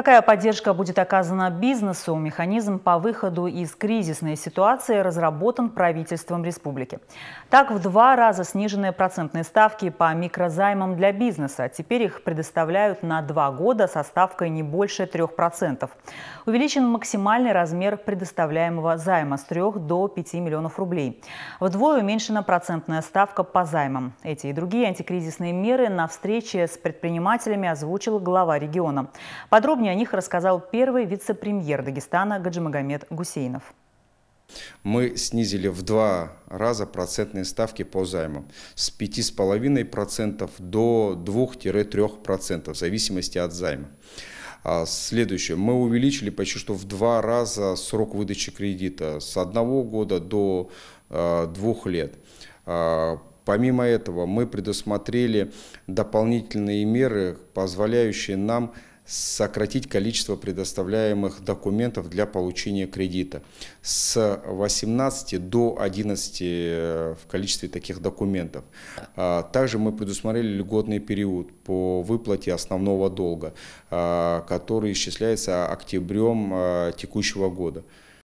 Какая поддержка будет оказана бизнесу? Механизм по выходу из кризисной ситуации разработан правительством республики. Так, в два раза снижены процентные ставки по микрозаймам для бизнеса. Теперь их предоставляют на два года со ставкой не больше 3%. Увеличен максимальный размер предоставляемого займа с 3 до 5 миллионов рублей. Вдвое уменьшена процентная ставка по займам. Эти и другие антикризисные меры на встрече с предпринимателями озвучил глава региона. Подробнее о них рассказал первый вице-премьер Дагестана Гаджимагомед Гусейнов. Мы снизили в два раза процентные ставки по займам с 5,5% до 2-3% в зависимости от займа. А следующее. Мы увеличили почти что в два раза срок выдачи кредита с одного года до э, двух лет. А, помимо этого мы предусмотрели дополнительные меры, позволяющие нам сократить количество предоставляемых документов для получения кредита с 18 до 11 э, в количестве таких документов. А, также мы предусмотрели льготный период по выплате основного долга, а, который исчисляется октябрем э, текущего года.